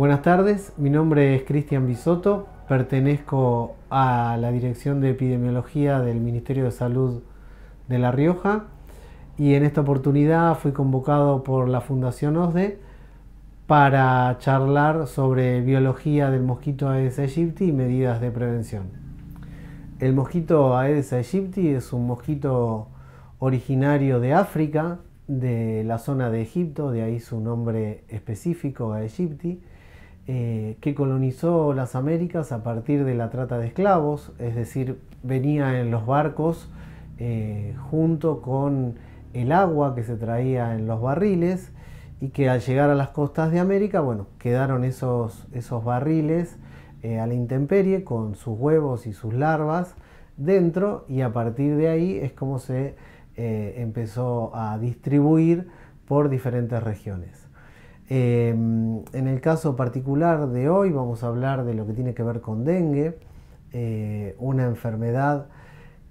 Buenas tardes, mi nombre es Cristian Bisotto, pertenezco a la Dirección de Epidemiología del Ministerio de Salud de La Rioja y en esta oportunidad fui convocado por la Fundación OSDE para charlar sobre biología del mosquito Aedes aegypti y medidas de prevención. El mosquito Aedes aegypti es un mosquito originario de África, de la zona de Egipto, de ahí su nombre específico, Aegypti eh, que colonizó las Américas a partir de la trata de esclavos, es decir, venía en los barcos eh, junto con el agua que se traía en los barriles y que al llegar a las costas de América, bueno, quedaron esos, esos barriles eh, a la intemperie con sus huevos y sus larvas dentro y a partir de ahí es como se empezó a distribuir por diferentes regiones. Em, en el caso particular de hoy vamos a hablar de lo que tiene que ver con dengue, eh, una enfermedad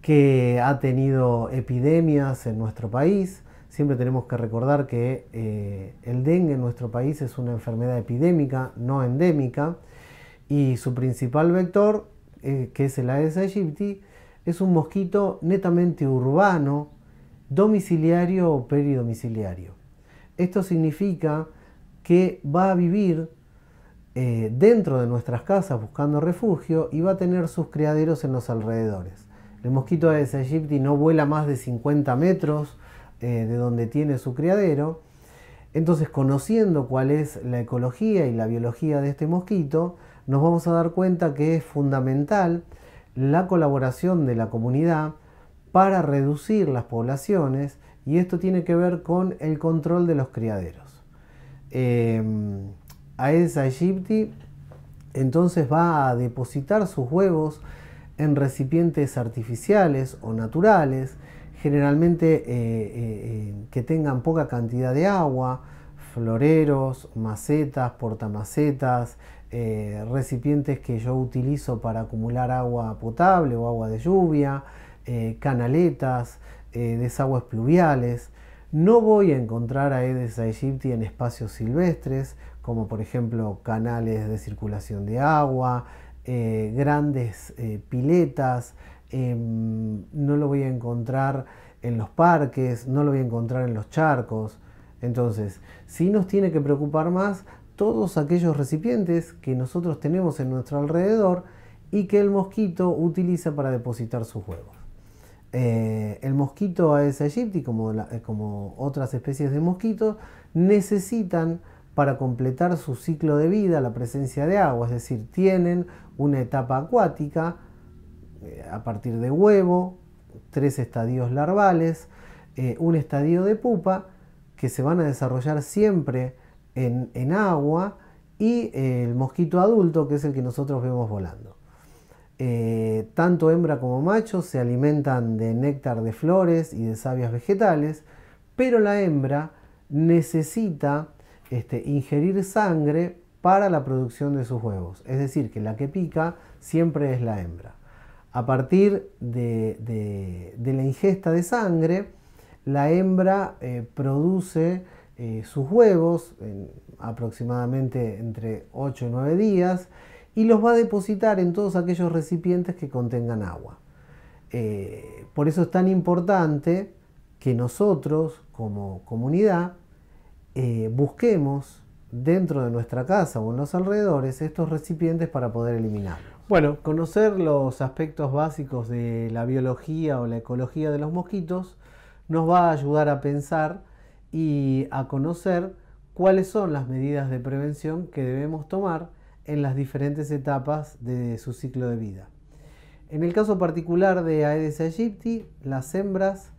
que ha tenido epidemias en nuestro país. Siempre tenemos que recordar que eh, el dengue en nuestro país es una enfermedad epidémica, no endémica, y su principal vector, eh, que es el Aedes aegypti, es un mosquito netamente urbano, domiciliario o peridomiciliario. Esto significa que va a vivir eh, dentro de nuestras casas buscando refugio y va a tener sus criaderos en los alrededores. El mosquito Aedes aegypti no vuela más de 50 metros eh, de donde tiene su criadero. Entonces, conociendo cuál es la ecología y la biología de este mosquito, nos vamos a dar cuenta que es fundamental la colaboración de la comunidad para reducir las poblaciones y esto tiene que ver con el control de los criaderos eh, esa aegypti entonces va a depositar sus huevos en recipientes artificiales o naturales, generalmente eh, eh, que tengan poca cantidad de agua, floreros, macetas, portamacetas, eh, recipientes que yo utilizo para acumular agua potable o agua de lluvia, canaletas, desagües pluviales. No voy a encontrar a Aedes aegypti en espacios silvestres, como por ejemplo canales de circulación de agua, eh, grandes eh, piletas, em, no lo voy a encontrar en los parques, no lo voy a encontrar en los charcos. Entonces, sí nos tiene que preocupar más todos aquellos recipientes que nosotros tenemos en nuestro alrededor y que el mosquito utiliza para depositar sus huevos. Eh, el mosquito Aedes aegypti, como, eh, otras especies de mosquitos, necesitan para completar su ciclo de vida la presencia de agua, es decir, tienen una etapa acuática eh, a partir de huevo, tres estadios larvales, un estadio de pupa que se van a desarrollar siempre en agua y el mosquito adulto que es el que nosotros vemos volando. Eh, tanto hembra como macho se alimentan de néctar de flores y de sabias vegetales, pero la hembra necesita este, ingerir sangre para la producción de sus huevos. Es decir, que la que pica siempre es la hembra. A partir de, la ingesta de sangre, la hembra eh, produce eh, sus huevos aproximadamente entre 8 y 9 días y los va a depositar en todos aquellos recipientes que contengan agua. Eh, por eso es tan importante que nosotros como comunidad eh, busquemos dentro de nuestra casa o en los alrededores estos recipientes para poder eliminarlos. Bueno, conocer los aspectos básicos de la biología o la ecología de los mosquitos nos va a ayudar a pensar y a conocer cuáles son las medidas de prevención que debemos tomar en las diferentes etapas de su ciclo de vida. En el caso particular de Aedes aegypti, las hembras,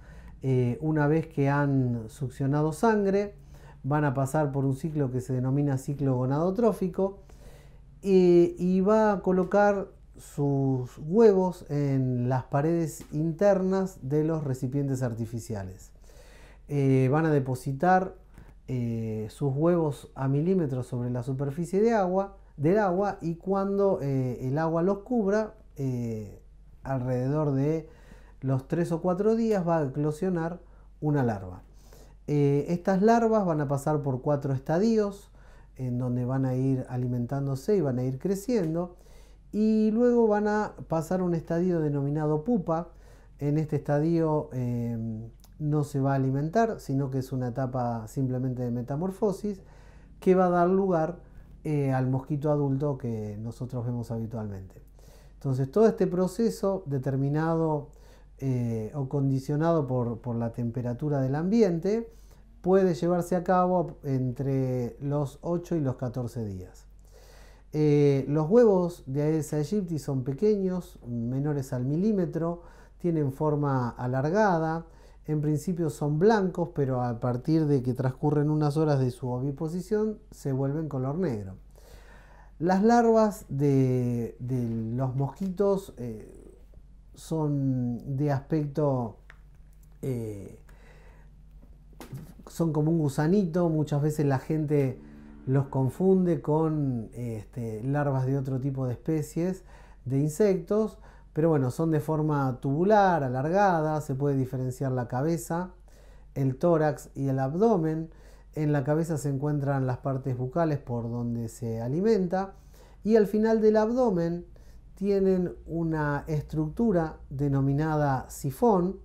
eh, una vez que han succionado sangre, van a pasar por un ciclo que se denomina ciclo gonadotrófico y va a colocar sus huevos en las paredes internas de los recipientes artificiales. Eh, van a depositar eh, sus huevos a milímetros sobre la superficie de agua del agua y cuando eh, el agua los cubra, eh, alrededor de los tres o cuatro días va a eclosionar una larva. Eh, estas larvas van a pasar por cuatro estadios en donde van a ir alimentándose y van a ir creciendo y luego van a pasar un estadio denominado pupa. En este estadio em, no se va a alimentar, sino que es una etapa simplemente de metamorfosis que va a dar lugar eh, al mosquito adulto que nosotros vemos habitualmente. Entonces, todo este proceso determinado eh, o condicionado por, la temperatura del ambiente puede llevarse a cabo entre los 8 y los 14 días. Eh, los huevos de Aedes aegypti son pequeños, menores al milímetro, tienen forma alargada, en principio son blancos, pero a partir de que transcurren unas horas de su oviposición se vuelven color negro. Las larvas de, los mosquitos eh, son de aspecto... Eh, son como un gusanito, muchas veces la gente los confunde con este, larvas de otro tipo de especies de insectos pero bueno, son de forma tubular, alargada, se puede diferenciar la cabeza, el tórax y el abdomen. En la cabeza se encuentran las partes bucales por donde se alimenta y al final del abdomen tienen una estructura denominada sifón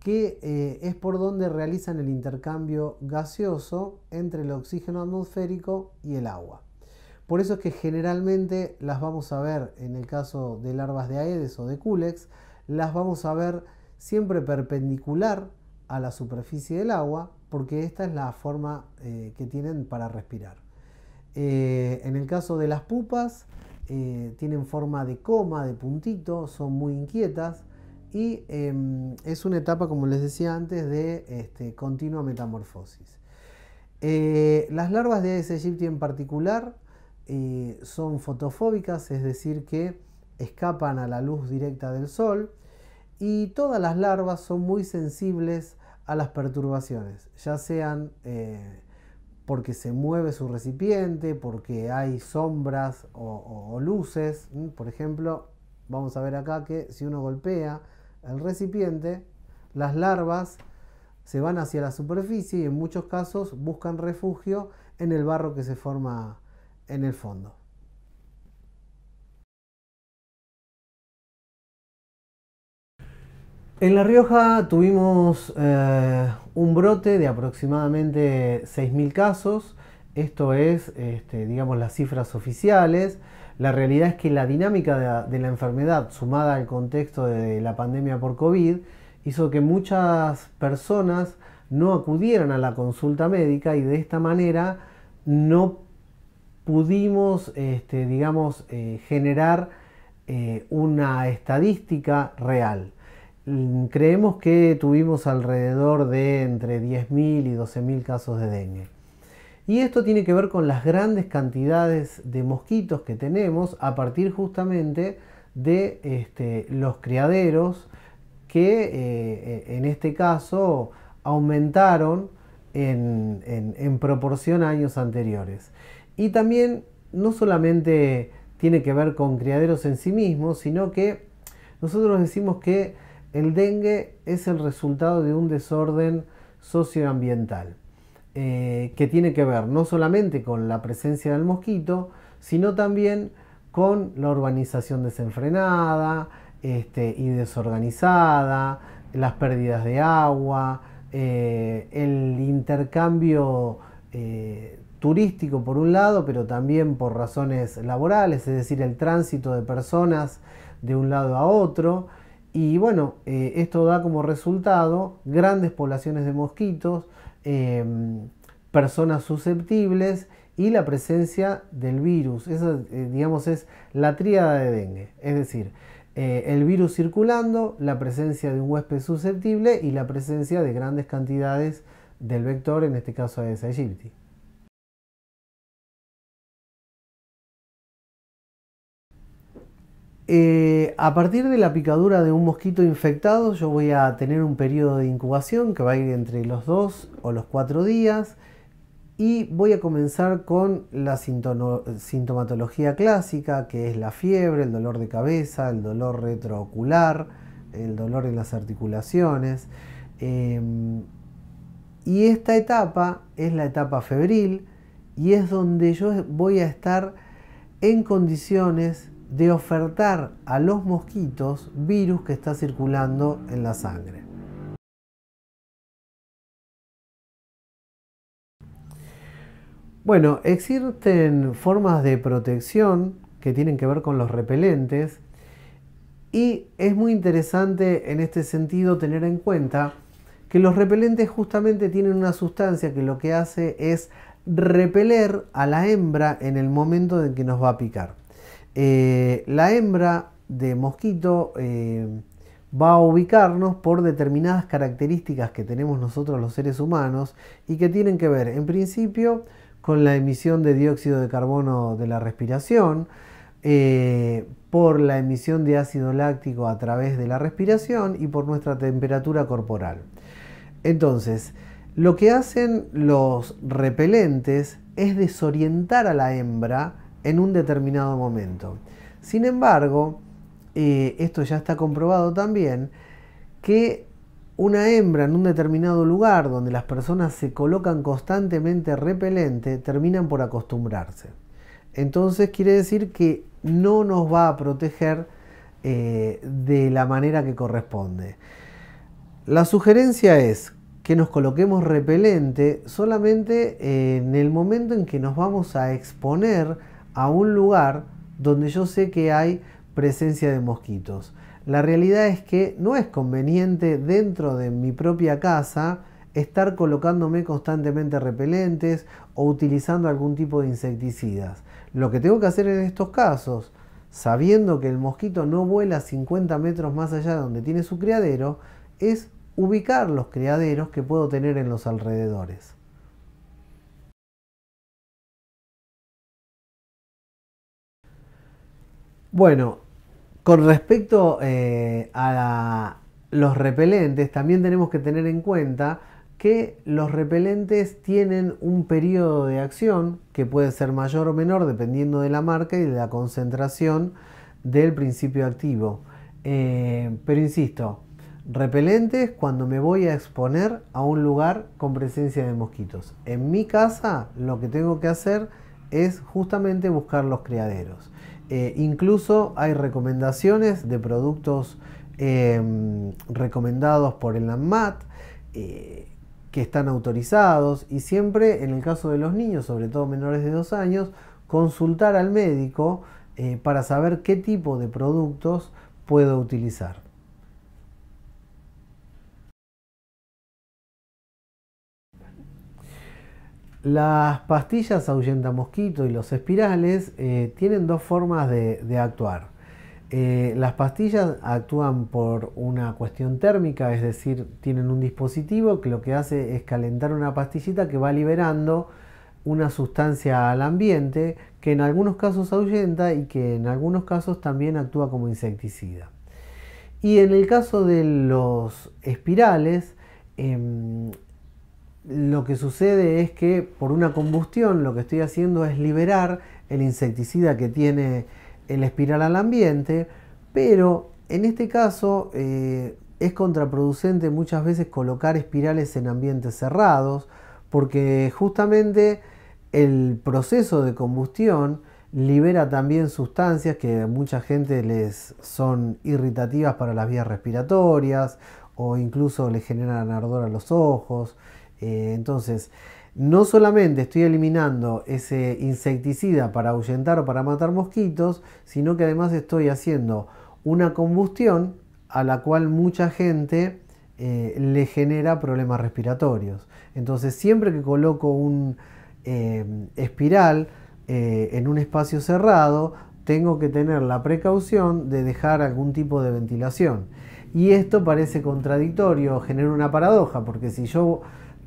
que eh, es por donde realizan el intercambio gaseoso entre el oxígeno atmosférico y el agua. Por eso es que generalmente las vamos a ver, en el caso de larvas de Aedes o de Culex, las vamos a ver siempre perpendicular a la superficie del agua, porque esta es la forma eh, que tienen para respirar. Eh, en el caso de las pupas, eh, tienen forma de coma, de puntito, son muy inquietas y em, es una etapa, como les decía antes, de este, continua metamorfosis. las larvas de Aedes aegypti en particular son fotofóbicas, es decir, que escapan a la luz directa del sol y todas las larvas son muy sensibles a las perturbaciones, ya sean eh, porque se mueve su recipiente, porque hay sombras o, o, luces. Por ejemplo, vamos a ver acá que si uno golpea el recipiente, las larvas se van hacia la superficie y en muchos casos buscan refugio en el barro que se forma en el fondo. En La Rioja tuvimos eh, un brote de aproximadamente 6.000 casos. Esto es, este, digamos, las cifras oficiales. La realidad es que la dinámica de la, de la, enfermedad, sumada al contexto de la pandemia por COVID, hizo que muchas personas no acudieran a la consulta médica y de esta manera no pudimos, este, digamos, eh, generar eh, una estadística real. Mm, creemos que tuvimos alrededor de entre 10.000 y 12.000 casos de dengue. Y esto tiene que ver con las grandes cantidades de mosquitos que tenemos a partir justamente de este, los criaderos que eh, en este caso aumentaron en proporción a años anteriores. Y también no solamente tiene que ver con criaderos en sí mismos, sino que nosotros decimos que el dengue es el resultado de un desorden socioambiental, eh, que tiene que ver no solamente con la presencia del mosquito, sino también con la urbanización desenfrenada este, y desorganizada, las pérdidas de agua, eh, el intercambio eh, turístico por un lado, pero también por razones laborales, es decir, el tránsito de personas de un lado a otro. Y bueno, eh, esto da como resultado grandes poblaciones de mosquitos, em, personas susceptibles y la presencia del virus. Esa, eh, digamos, es la tríada de dengue. Es decir, eh, el virus circulando, la presencia de un huésped susceptible y la presencia de grandes cantidades del vector, en este caso es aegypti. Eh, a partir de la picadura de un mosquito infectado, yo voy a tener un periodo de incubación que va a ir entre los dos o los cuatro días y voy a comenzar con la sintomatología clásica, que es la fiebre, el dolor de cabeza, el dolor retroocular, el dolor en las articulaciones. Em, y esta etapa es la etapa febril y es donde yo voy a estar en condiciones de ofertar a los mosquitos virus que está circulando en la sangre. Bueno, existen formas de protección que tienen que ver con los repelentes y es muy interesante en este sentido tener en cuenta que los repelentes justamente tienen una sustancia que lo que hace es repeler a la hembra en el momento en que nos va a picar. Eh, la hembra de mosquito eh, va a ubicarnos por determinadas características que tenemos nosotros los seres humanos y que tienen que ver en principio con la emisión de dióxido de carbono de la respiración, eh, por la emisión de ácido láctico a través de la respiración y por nuestra temperatura corporal. Entonces, lo que hacen los repelentes es desorientar a la hembra en un determinado momento. Sin embargo, eh, esto ya está comprobado también, que una hembra en un determinado lugar donde las personas se colocan constantemente repelente, terminan por acostumbrarse. Entonces quiere decir que no nos va a proteger eh, de la manera que corresponde. La sugerencia es que nos coloquemos repelente solamente en el momento en que nos vamos a exponer a un lugar donde yo sé que hay presencia de mosquitos. La realidad es que no es conveniente dentro de mi propia casa estar colocándome constantemente repelentes o utilizando algún tipo de insecticidas. Lo que tengo que hacer en estos casos, sabiendo que el mosquito no vuela 50 metros más allá de donde tiene su criadero, es ubicar los criaderos que puedo tener en los alrededores. Bueno, con respecto eh, a los repelentes, también tenemos que tener en cuenta que los repelentes tienen un periodo de acción que puede ser mayor o menor dependiendo de la marca y de la concentración del principio activo. Eh, pero insisto, repelentes cuando me voy a exponer a un lugar con presencia de mosquitos. En mi casa lo que tengo que hacer es justamente buscar los criaderos. Eh, incluso hay recomendaciones de productos em, recomendados por el ANMAT eh, que están autorizados y siempre en el caso de los niños, sobre todo menores de 2 años, consultar al médico eh, para saber qué tipo de productos puedo utilizar. Las pastillas ahuyenta mosquito y los espirales eh, tienen dos formas de, actuar. Eh, las pastillas actúan por una cuestión térmica, es decir, tienen un dispositivo que lo que hace es calentar una pastillita que va liberando una sustancia al ambiente que en algunos casos ahuyenta y que en algunos casos también actúa como insecticida. Y en el caso de los espirales, em, lo que sucede es que por una combustión lo que estoy haciendo es liberar el insecticida que tiene el espiral al ambiente, pero en este caso eh, es contraproducente muchas veces colocar espirales en ambientes cerrados, porque justamente el proceso de combustión libera también sustancias que a mucha gente les son irritativas para las vías respiratorias o incluso le generan ardor a los ojos. Eh, entonces, no solamente estoy eliminando ese insecticida para ahuyentar o para matar mosquitos, sino que además estoy haciendo una combustión a la cual mucha gente eh, le genera problemas respiratorios. Entonces, siempre que coloco un eh, espiral en un espacio cerrado, tengo que tener la precaución de dejar algún tipo de ventilación. Y esto parece contradictorio, genera una paradoja, porque si yo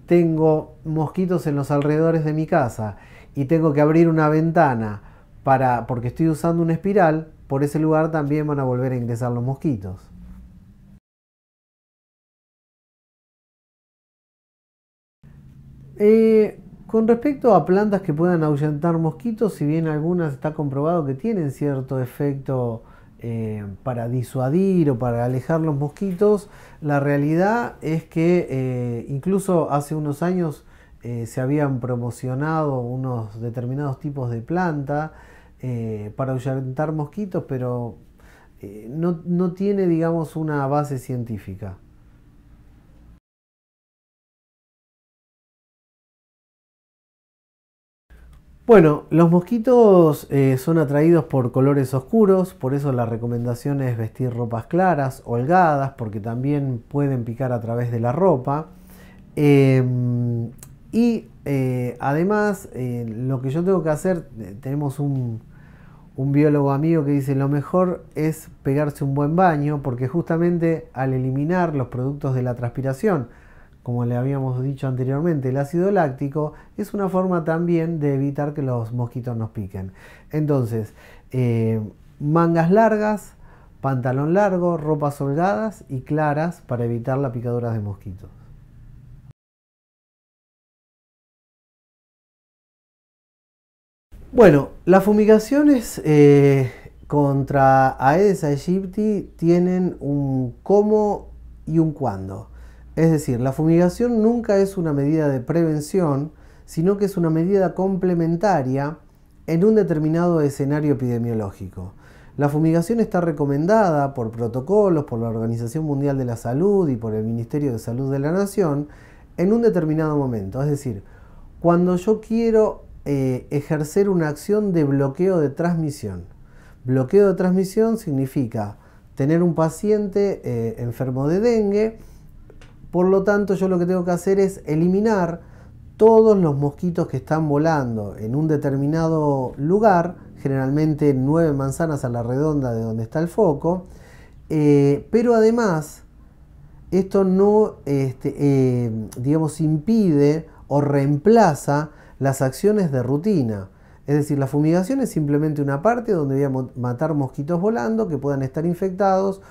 tengo mosquitos en los alrededores de mi casa y tengo que abrir una ventana para, porque estoy usando una espiral, por ese lugar también van a volver a ingresar los mosquitos. Eh, con respecto a plantas que puedan ahuyentar mosquitos, si bien algunas está comprobado que tienen cierto efecto eh, para disuadir o para alejar los mosquitos, la realidad es que eh, incluso hace unos años eh, se habían promocionado unos determinados tipos de planta para ahuyentar mosquitos, pero no, no tiene, digamos, una base científica. Bueno, los mosquitos eh, son atraídos por colores oscuros, por eso la recomendación es vestir ropas claras, holgadas, porque también pueden picar a través de la ropa. Em, y eh, además, eh, lo que yo tengo que hacer, tenemos un biólogo amigo que dice lo mejor es pegarse un buen baño, porque justamente al eliminar los productos de la transpiración, como le habíamos dicho anteriormente, el ácido láctico es una forma también de evitar que los mosquitos nos piquen. Entonces, eh, mangas largas, pantalón largo, ropas solgadas y claras para evitar la picadura de mosquitos. Bueno, las fumigaciones eh, contra Aedes aegypti tienen un cómo y un cuándo. Es decir, la fumigación nunca es una medida de prevención, sino que es una medida complementaria en un determinado escenario epidemiológico. La fumigación está recomendada por protocolos, por la Organización Mundial de la Salud y por el Ministerio de Salud de la Nación en un determinado momento. Es decir, cuando yo quiero eh, ejercer una acción de bloqueo de transmisión. Bloqueo de transmisión significa tener un paciente eh, enfermo de dengue, por lo tanto, yo lo que tengo que hacer es eliminar todos los mosquitos que están volando en un determinado lugar, generalmente nueve manzanas a la redonda de donde está el foco, eh, pero además esto no, este, eh, digamos, impide o reemplaza las acciones de rutina. Es decir, la fumigación es simplemente una parte donde voy a matar mosquitos volando que puedan estar infectados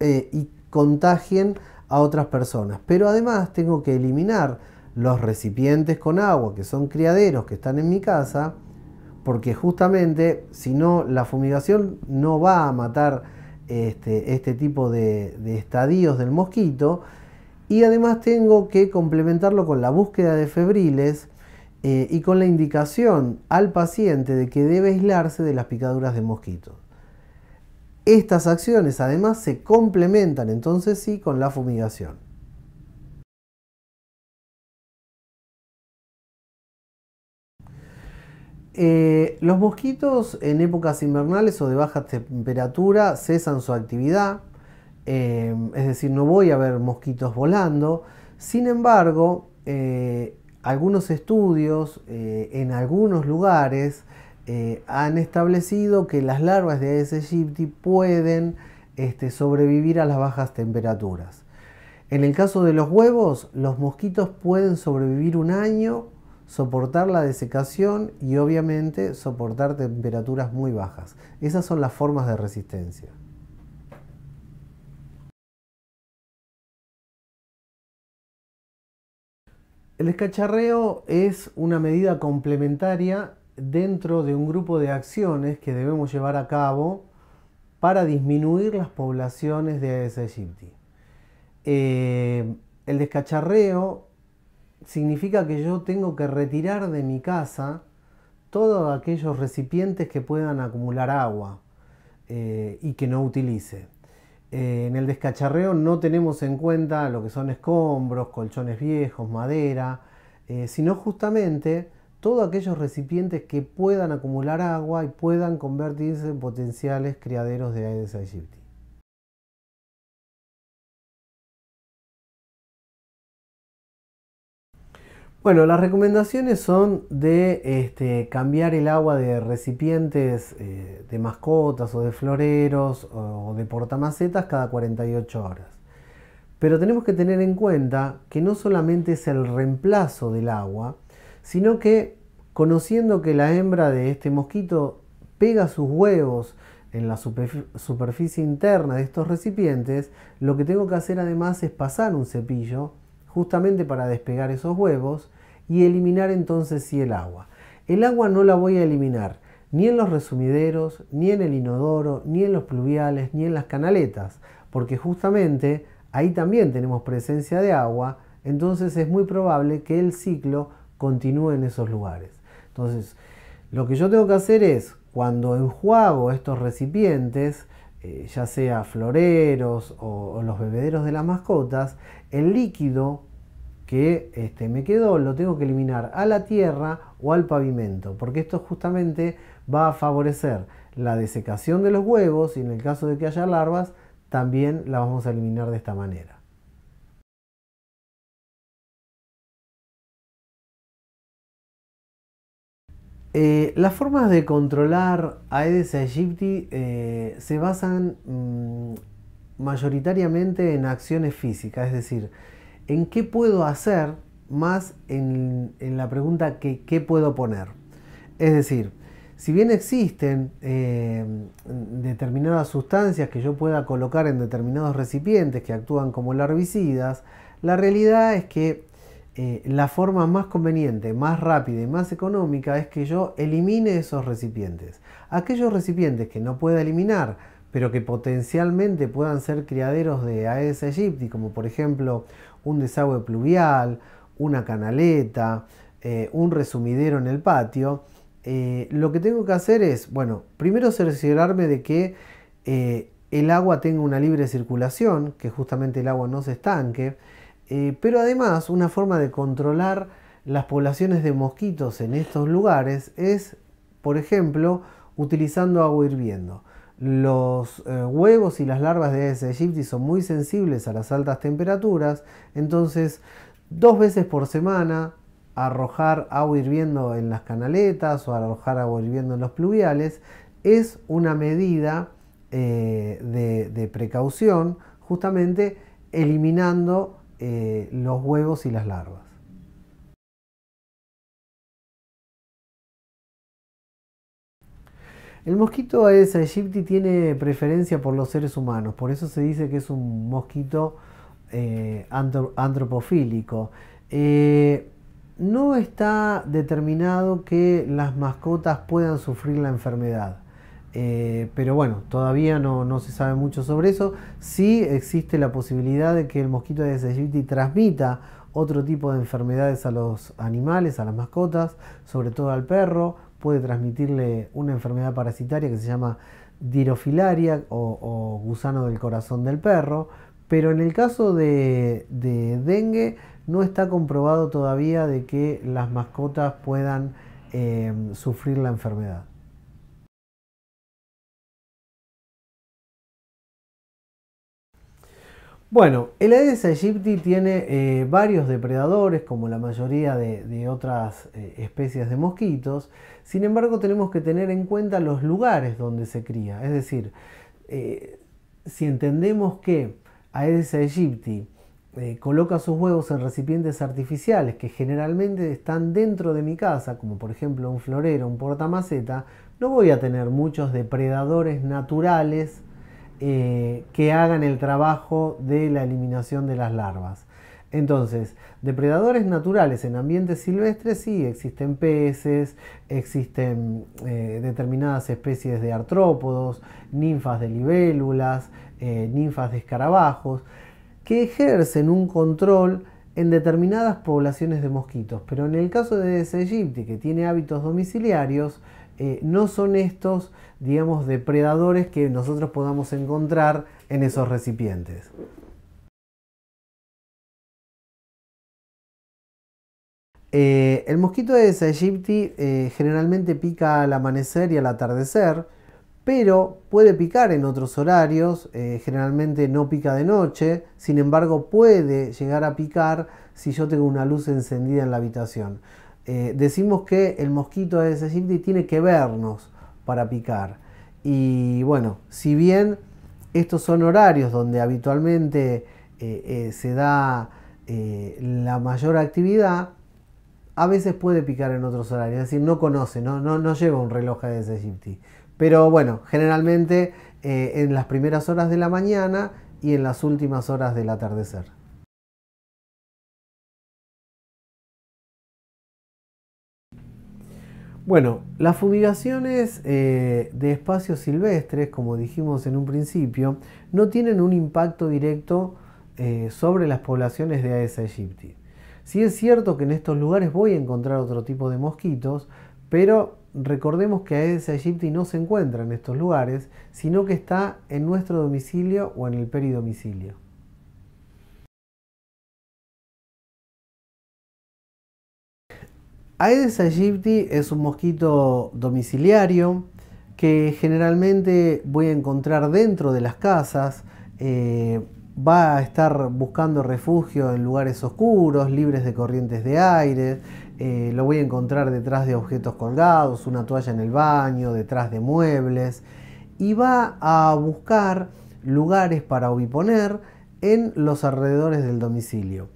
eh, y contagien a otras personas. Pero además tengo que eliminar los recipientes con agua, que son criaderos que están en mi casa, porque justamente si no, la fumigación no va a matar este, este tipo de, estadios del mosquito. Y además tengo que complementarlo con la búsqueda de febriles eh, y con la indicación al paciente de que debe aislarse de las picaduras de mosquitos. Estas acciones además se complementan entonces sí con la fumigación. Eh, los mosquitos en épocas invernales o de baja temperatura cesan su actividad, eh, es decir, no voy a ver mosquitos volando. Sin embargo, eh, algunos estudios en algunos lugares eh, han establecido que las larvas de Aedes aegypti pueden este, sobrevivir a las bajas temperaturas. En el caso de los huevos, los mosquitos pueden sobrevivir un año, soportar la desecación y obviamente soportar temperaturas muy bajas. Esas son las formas de resistencia. El escacharreo es una medida complementaria dentro de un grupo de acciones que debemos llevar a cabo para disminuir las poblaciones de Aedes aegypti. Eh, el descacharreo significa que yo tengo que retirar de mi casa todos aquellos recipientes que puedan acumular agua eh, y que no utilice. Eh, en el descacharreo no tenemos en cuenta lo que son escombros, colchones viejos, madera, sino justamente todos aquellos recipientes que puedan acumular agua y puedan convertirse en potenciales criaderos de Aedes aegypti. Bueno, las recomendaciones son de este, cambiar el agua de recipientes eh, de mascotas o de floreros o de portamacetas cada 48 horas. Pero tenemos que tener en cuenta que no solamente es el reemplazo del agua, sino que conociendo que la hembra de este mosquito pega sus huevos en la superficie interna de estos recipientes, lo que tengo que hacer además es pasar un cepillo justamente para despegar esos huevos y eliminar entonces si el agua. El agua no la voy a eliminar ni en los resumideros, ni en el inodoro, ni en los pluviales, ni en las canaletas, porque justamente ahí también tenemos presencia de agua, entonces es muy probable que el ciclo continúe en esos lugares. Entonces, lo que yo tengo que hacer es, cuando enjuago estos recipientes, eh, ya sea floreros o, los bebederos de las mascotas, el líquido que este, me quedó lo tengo que eliminar a la tierra o al pavimento, porque esto justamente va a favorecer la desecación de los huevos y en el caso de que haya larvas, también la vamos a eliminar de esta manera. Eh, las formas de controlar Aedes aegypti eh, se basan mm, mayoritariamente en acciones físicas, es decir, en qué puedo hacer más en, la pregunta que qué puedo poner. Es decir, si bien existen eh, determinadas sustancias que yo pueda colocar en determinados recipientes que actúan como larvicidas, la realidad es que eh, la forma más conveniente, más rápida y más económica es que yo elimine esos recipientes. Aquellos recipientes que no pueda eliminar, pero que potencialmente puedan ser criaderos de Aedes aegypti, como por ejemplo un desagüe pluvial, una canaleta, eh, un resumidero en el patio, eh, lo que tengo que hacer es, bueno, primero cerciorarme de que el agua tenga una libre circulación, que justamente el agua no se estanque, eh, pero además, una forma de controlar las poblaciones de mosquitos en estos lugares es, por ejemplo, utilizando agua hirviendo. Los eh, huevos y las larvas de Aedes aegypti son muy sensibles a las altas temperaturas, entonces dos veces por semana arrojar agua hirviendo en las canaletas o arrojar agua hirviendo en los pluviales es una medida eh, de precaución justamente eliminando eh, los huevos y las larvas. El mosquito Aedes aegypti tiene preferencia por los seres humanos, por eso se dice que es un mosquito eh, antropofílico. Eh, no está determinado que las mascotas puedan sufrir la enfermedad. Eh, pero bueno, todavía no, se sabe mucho sobre eso. Sí existe la posibilidad de que el mosquito de Aegypti transmita otro tipo de enfermedades a los animales, a las mascotas, sobre todo al perro. Puede transmitirle una enfermedad parasitaria que se llama dirofilaria o, gusano del corazón del perro. Pero en el caso de, dengue no está comprobado todavía de que las mascotas puedan eh, sufrir la enfermedad. Bueno, el Aedes aegypti tiene eh, varios depredadores, como la mayoría de, otras eh, especies de mosquitos. Sin embargo, tenemos que tener en cuenta los lugares donde se cría. Es decir, eh, si entendemos que Aedes aegypti coloca sus huevos en recipientes artificiales que generalmente están dentro de mi casa, como por ejemplo un florero, un portamaceta, no voy a tener muchos depredadores naturales eh, que hagan el trabajo de la eliminación de las larvas. Entonces, depredadores naturales en ambientes silvestres sí, existen peces, existen eh, determinadas especies de artrópodos, ninfas de libélulas, eh, ninfas de escarabajos, que ejercen un control en determinadas poblaciones de mosquitos. Pero en el caso de Desegypti, que tiene hábitos domiciliarios, eh, no son estos, digamos, depredadores que nosotros podamos encontrar en esos recipientes. Eh, el mosquito de Saegypti eh, generalmente pica al amanecer y al atardecer, pero puede picar en otros horarios, generalmente no pica de noche, sin embargo puede llegar a picar si yo tengo una luz encendida en la habitación. Eh, decimos que el mosquito de aegypti tiene que vernos para picar. Y bueno, si bien estos son horarios donde habitualmente eh, eh, se da la mayor actividad, a veces puede picar en otros horarios, es decir, no conoce, no, no, lleva un reloj de Aedes Pero bueno, generalmente en las primeras horas de la mañana y en las últimas horas del atardecer. Bueno, las fumigaciones eh, de espacios silvestres, como dijimos en un principio, no tienen un impacto directo eh, sobre las poblaciones de Aedes aegypti. Si es cierto que en estos lugares voy a encontrar otro tipo de mosquitos, pero recordemos que Aedes aegypti no se encuentra en estos lugares, sino que está en nuestro domicilio o en el peridomicilio. Aedes aegypti es un mosquito domiciliario que generalmente voy a encontrar dentro de las casas. Eh, va a estar buscando refugio en lugares oscuros, libres de corrientes de aire. Eh, lo voy a encontrar detrás de objetos colgados, una toalla en el baño, detrás de muebles. Y va a buscar lugares para oviponer en los alrededores del domicilio.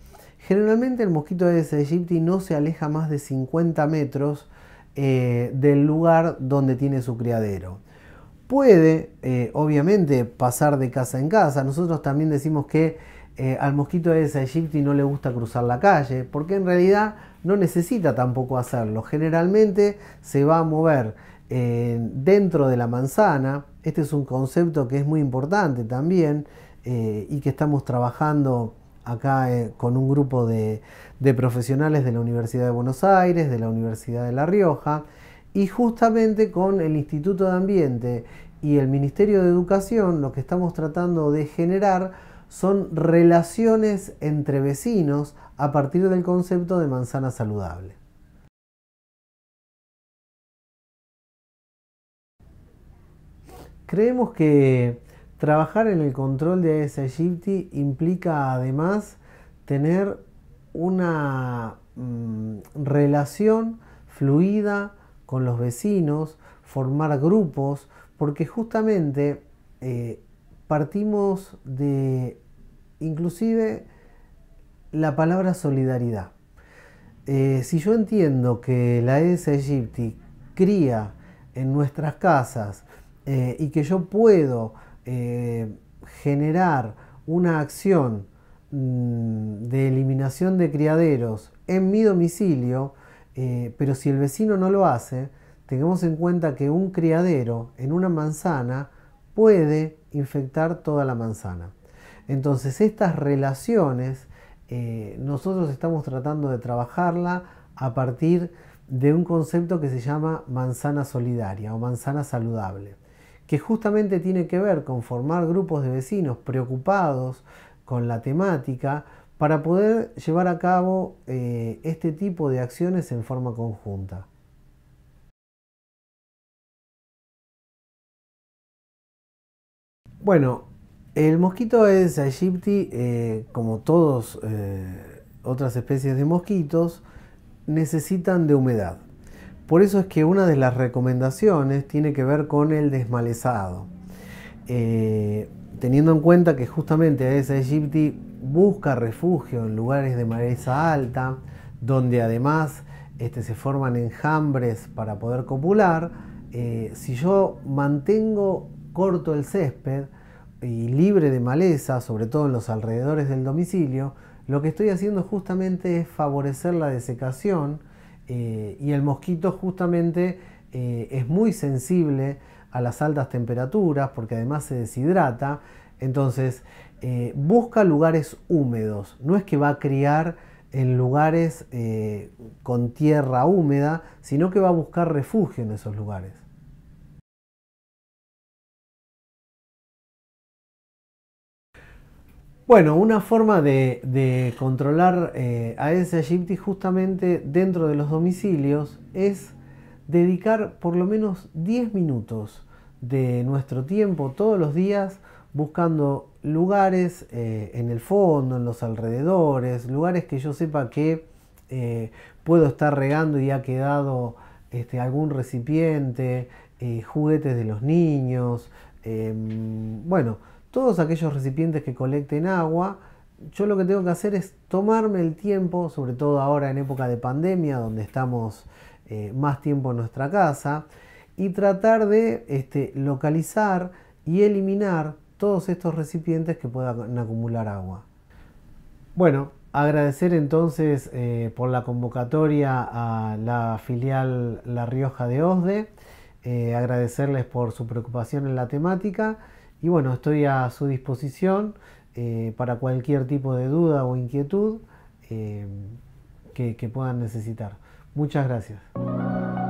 Generalmente el mosquito de aegypti no se aleja más de 50 metros eh, del lugar donde tiene su criadero. Puede, eh, obviamente, pasar de casa en casa. Nosotros también decimos que eh, al mosquito de aegypti no le gusta cruzar la calle, porque en realidad no necesita tampoco hacerlo. Generalmente se va a mover dentro de la manzana. Este es un concepto que es muy importante también y que estamos trabajando acá eh, con un grupo de, profesionales de la Universidad de Buenos Aires, de la Universidad de La Rioja, y justamente con el Instituto de Ambiente y el Ministerio de Educación lo que estamos tratando de generar son relaciones entre vecinos a partir del concepto de manzana saludable. Creemos que Trabajar en el control de AES Aegypti implica además tener una mm, relación fluida con los vecinos, formar grupos, porque justamente eh, partimos de inclusive la palabra solidaridad. Eh, si yo entiendo que la ESA Aegypti cría en nuestras casas eh, y que yo puedo eh, generar una acción mm, de eliminación de criaderos en mi domicilio, eh, pero si el vecino no lo hace, tengamos en cuenta que un criadero en una manzana puede infectar toda la manzana. Entonces estas relaciones eh, nosotros estamos tratando de trabajarla a partir de un concepto que se llama manzana solidaria o manzana saludable que justamente tiene que ver con formar grupos de vecinos preocupados con la temática para poder llevar a cabo eh, este tipo de acciones en forma conjunta. Bueno, el mosquito es aegypti, eh, como todas eh, otras especies de mosquitos, necesitan de humedad. Por eso es que una de las recomendaciones tiene que ver con el desmalezado. Eh, teniendo en cuenta que justamente esa aegypti busca refugio en lugares de maleza alta, donde además este, se forman enjambres para poder copular, eh, si yo mantengo corto el césped y libre de maleza, sobre todo en los alrededores del domicilio, lo que estoy haciendo justamente es favorecer la desecación eh, y el mosquito justamente eh, es muy sensible a las altas temperaturas porque además se deshidrata. Entonces eh, busca lugares húmedos. No es que va a criar en lugares con tierra húmeda, sino que va a buscar refugio en esos lugares. Bueno, una forma de, controlar eh, a ese Aegypti justamente dentro de los domicilios es dedicar por lo menos 10 minutos de nuestro tiempo todos los días buscando lugares eh, en el fondo, en los alrededores, lugares que yo sepa que eh, puedo estar regando y ha quedado este, algún recipiente, juguetes de los niños, em, bueno, todos aquellos recipientes que colecten agua, yo lo que tengo que hacer es tomarme el tiempo, sobre todo ahora en época de pandemia, donde estamos eh, más tiempo en nuestra casa, y tratar de este, localizar y eliminar todos estos recipientes que puedan acumular agua. Bueno, agradecer entonces eh, por la convocatoria a la filial La Rioja de OSDE, eh, agradecerles por su preocupación en la temática y bueno, estoy a su disposición eh, para cualquier tipo de duda o inquietud eh, que puedan necesitar. Muchas gracias.